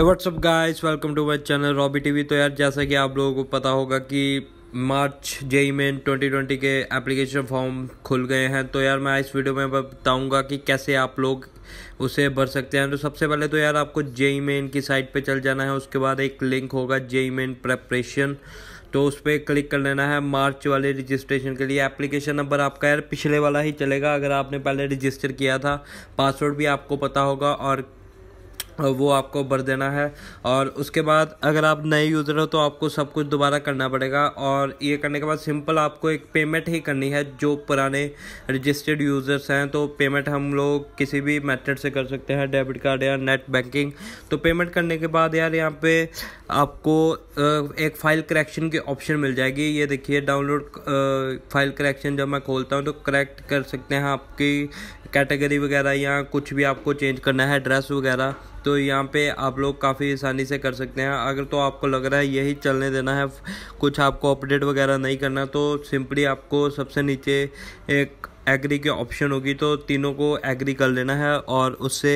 है WhatsApp guys welcome to my channel Robby TV तो यार जैसा कि आप लोगों को पता होगा कि मार्च जेई मेन ट्वेंटी के एप्लीकेशन फॉर्म खुल गए हैं तो यार मैं इस वीडियो में बताऊंगा कि कैसे आप लोग उसे भर सकते हैं तो सबसे पहले तो यार आपको जेई मेन की साइट पे चल जाना है उसके बाद एक लिंक होगा जेई मेन प्रेपरेशन तो उस पर क्लिक कर लेना है मार्च वाले रजिस्ट्रेशन के लिए एप्लीकेशन नंबर आपका यार पिछले वाला ही चलेगा अगर आपने पहले रजिस्टर किया था पासवर्ड भी आपको पता होगा और वो आपको भर देना है और उसके बाद अगर आप नए यूज़र हो तो आपको सब कुछ दोबारा करना पड़ेगा और ये करने के बाद सिंपल आपको एक पेमेंट ही करनी है जो पुराने रजिस्टर्ड यूज़र्स हैं तो पेमेंट हम लोग किसी भी मेथड से कर सकते हैं डेबिट कार्ड या नेट बैंकिंग तो पेमेंट करने के बाद यार यहाँ पे आपको एक फ़ाइल करेक्शन की ऑप्शन मिल जाएगी ये देखिए डाउनलोड फाइल करेक्शन जब मैं खोलता हूँ तो करेक्ट कर सकते हैं आपकी कैटेगरी वगैरह या कुछ भी आपको चेंज करना है एड्रेस वगैरह तो यहाँ पे आप लोग काफ़ी आसानी से कर सकते हैं अगर तो आपको लग रहा है यही चलने देना है कुछ आपको अपडेट वगैरह नहीं करना तो सिंपली आपको सबसे नीचे एक एग्री की ऑप्शन होगी तो तीनों को एग्री कर लेना है और उससे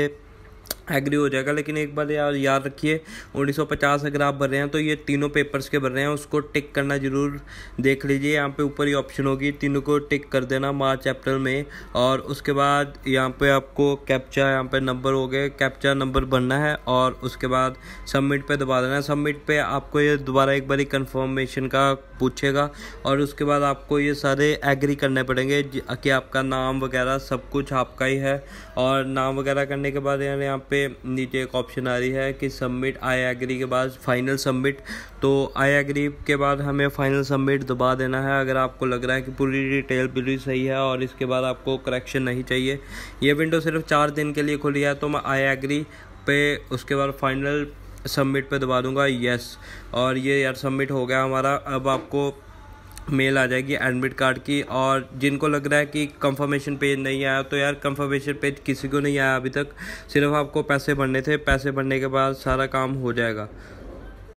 एग्री हो जाएगा लेकिन एक बार यार याद रखिए 1950 अगर आप भर रहे हैं तो ये तीनों पेपर्स के भर रहे हैं उसको टिक करना ज़रूर देख लीजिए यहाँ पे ऊपर ही ऑप्शन होगी तीनों को टिक कर देना मार्च अप्रैल में और उसके बाद यहाँ पे आपको कैप्चा यहाँ पे नंबर हो गए कैप्चा नंबर भरना है और उसके बाद सबमिट पर दबा देना है सबमिट पर आपको ये दोबारा एक बार कन्फर्मेशन का पूछेगा और उसके बाद आपको ये सारे एग्री करने पड़ेंगे कि आपका नाम वगैरह सब कुछ आपका ही है और नाम वगैरह करने के बाद यार यहाँ पे नीचे एक ऑप्शन आ रही है कि सबमिट आई एग्री के बाद फाइनल सबमिट तो आई एग्री के बाद हमें फाइनल सबमिट दबा देना है अगर आपको लग रहा है कि पूरी डिटेल पूरी सही है और इसके बाद आपको करेक्शन नहीं चाहिए ये विंडो सिर्फ चार दिन के लिए खुली है तो मैं आई एग्री पे उसके बाद फाइनल सबमिट पे दबा दूंगा यस और ये यार सबमिट हो गया हमारा अब आपको मेल आ जाएगी एडमिट कार्ड की और जिनको लग रहा है कि कंफर्मेशन पेज नहीं आया तो यार कंफर्मेशन पेज किसी को नहीं आया अभी तक सिर्फ आपको पैसे भरने थे पैसे भरने के बाद सारा काम हो जाएगा